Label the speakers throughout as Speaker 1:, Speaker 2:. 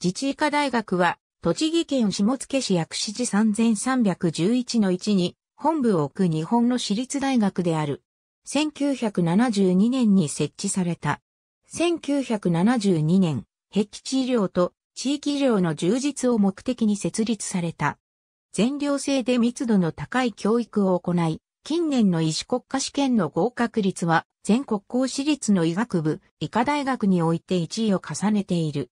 Speaker 1: 自治医科大学は、栃木県下野市薬師寺3311の1に、本部を置く日本の私立大学である。1972年に設置された。1972年、壁地医療と地域医療の充実を目的に設立された。全寮制で密度の高い教育を行い、近年の医師国家試験の合格率は全国公私立の医学部、医科大学において1位を重ねている。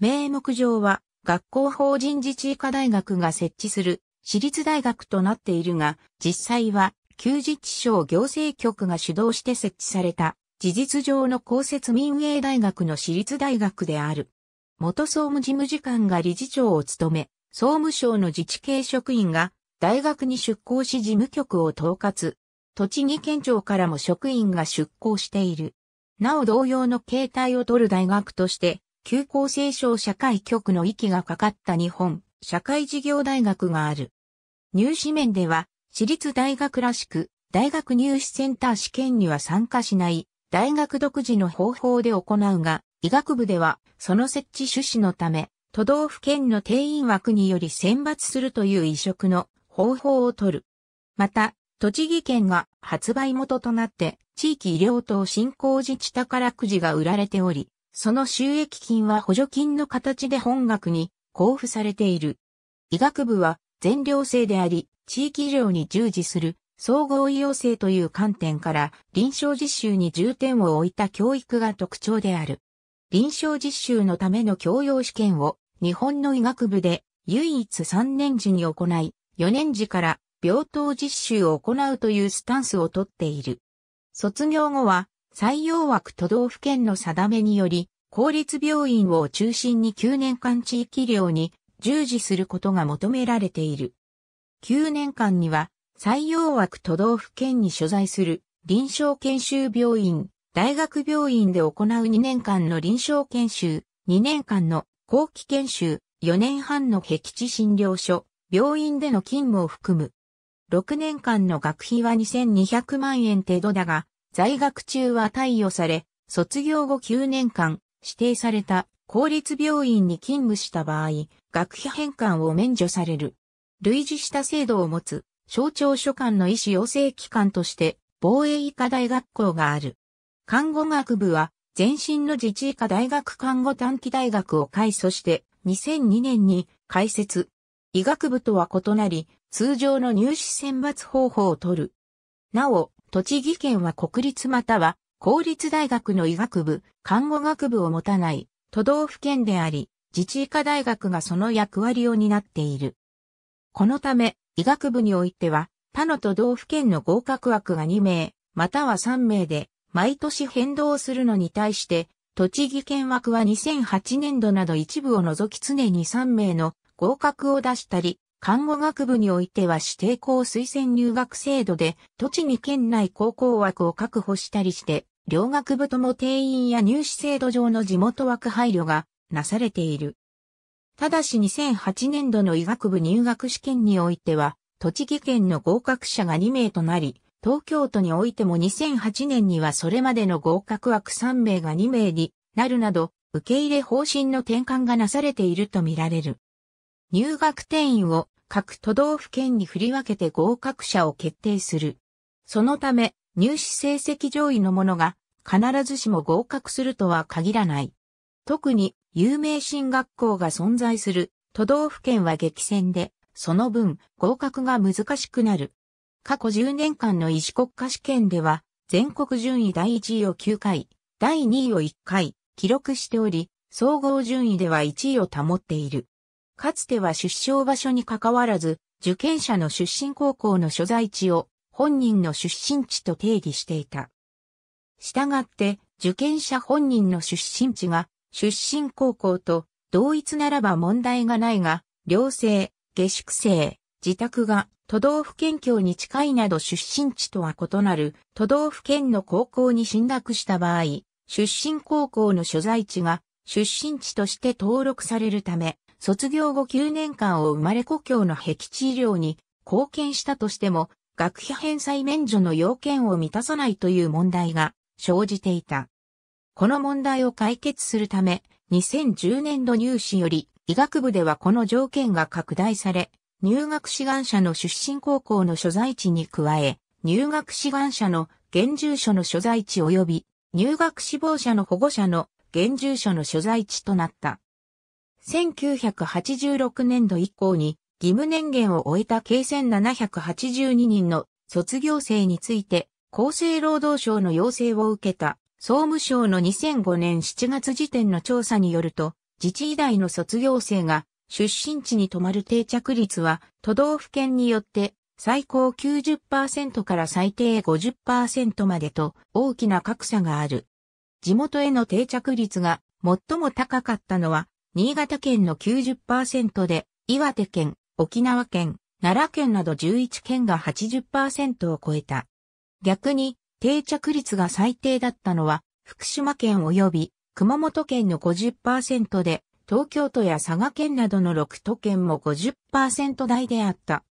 Speaker 1: 名目上は学校法人自治医科大学が設置する私立大学となっているが、実際は旧自治省行政局が主導して設置された事実上の公設民営大学の私立大学である。元総務事務次官が理事長を務め、総務省の自治系職員が大学に出向し事務局を統括。栃木県庁からも職員が出向している。なお同様の形態を取る大学として、旧厚生省社会局の息がかかった日本社会事業大学がある。入試面では、私立大学らしく、大学入試センター試験には参加しない、大学独自の方法で行うが、医学部では、その設置趣旨のため、都道府県の定員枠により選抜するという移植の方法を取る。また、栃木県が発売元となって、地域医療等振興自治宝くじが売られており、その収益金は補助金の形で本学に交付されている。医学部は全寮制であり、地域医療に従事する総合医療制という観点から臨床実習に重点を置いた教育が特徴である。臨床実習のための教養試験を日本の医学部で唯一3年時に行い、4年時から病棟実習を行うというスタンスをとっている。卒業後は採用枠都道府県の定めにより、公立病院を中心に9年間地域医療に従事することが求められている。9年間には、採用枠都道府県に所在する臨床研修病院、大学病院で行う2年間の臨床研修、2年間の後期研修、4年半の壁地診療所、病院での勤務を含む。6年間の学費は2200万円程度だが、在学中は退与され、卒業後9年間、指定された公立病院に勤務した場合、学費返還を免除される。類似した制度を持つ、省庁所管の医師養成機関として、防衛医科大学校がある。看護学部は、前身の自治医科大学看護短期大学を開祖して、2002年に開設。医学部とは異なり、通常の入試選抜方法を取る。なお、栃木県は国立または公立大学の医学部、看護学部を持たない都道府県であり、自治医科大学がその役割を担っている。このため、医学部においては、他の都道府県の合格枠が2名、または3名で、毎年変動するのに対して、栃木県枠は2008年度など一部を除き常に3名の合格を出したり、看護学部においては指定校推薦入学制度で、栃木県内高校枠を確保したりして、両学部とも定員や入試制度上の地元枠配慮がなされている。ただし2008年度の医学部入学試験においては、栃木県の合格者が2名となり、東京都においても2008年にはそれまでの合格枠3名が2名になるなど、受け入れ方針の転換がなされているとみられる。入学定員を各都道府県に振り分けて合格者を決定する。そのため、入試成績上位の者が必ずしも合格するとは限らない。特に有名進学校が存在する都道府県は激戦で、その分合格が難しくなる。過去10年間の医師国家試験では、全国順位第1位を9回、第2位を1回記録しており、総合順位では1位を保っている。かつては出生場所に関わらず、受験者の出身高校の所在地を本人の出身地と定義していた。従って、受験者本人の出身地が出身高校と同一ならば問題がないが、寮生、下宿生、自宅が都道府県境に近いなど出身地とは異なる都道府県の高校に進学した場合、出身高校の所在地が出身地として登録されるため、卒業後9年間を生まれ故郷の壁地医療に貢献したとしても、学費返済免除の要件を満たさないという問題が生じていた。この問題を解決するため、2010年度入試より、医学部ではこの条件が拡大され、入学志願者の出身高校の所在地に加え、入学志願者の現住所の所在地及び、入学志望者の保護者の現住所の所在地となった。1986年度以降に義務年限を終えた計1782人の卒業生について厚生労働省の要請を受けた総務省の2005年7月時点の調査によると自治医大の卒業生が出身地に泊まる定着率は都道府県によって最高90%から最低50%までと大きな格差がある。地元への定着率が最も高かったのは新潟県の90%で、岩手県、沖縄県、奈良県など11県が80%を超えた。逆に、定着率が最低だったのは、福島県及び熊本県の50%で、東京都や佐賀県などの6都県も50%台であった。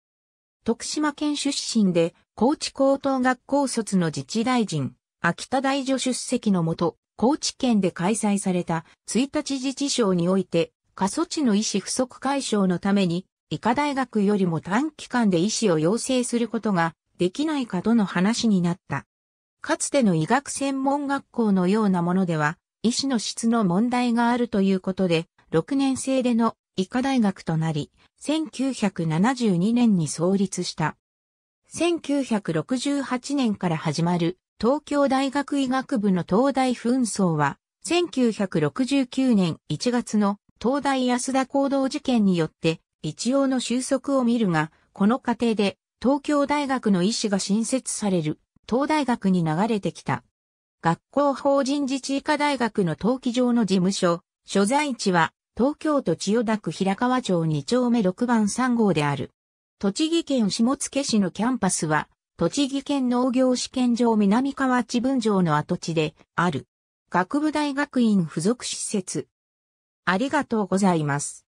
Speaker 1: 徳島県出身で、高知高等学校卒の自治大臣、秋田大助出席のもと、高知県で開催された1日自治賞において、過疎地の医師不足解消のために、医科大学よりも短期間で医師を養成することができないかとの話になった。かつての医学専門学校のようなものでは、医師の質の問題があるということで、6年生での医科大学となり、1972年に創立した。1968年から始まる東京大学医学部の東大紛争は、1969年1月の東大安田行動事件によって一応の収束を見るが、この過程で東京大学の医師が新設される東大学に流れてきた。学校法人自治医科大学の登記上の事務所、所在地は東京都千代田区平川町2丁目6番3号である。栃木県下野市のキャンパスは栃木県農業試験場南河内分場の跡地である。学部大学院附属施設。ありがとうございます。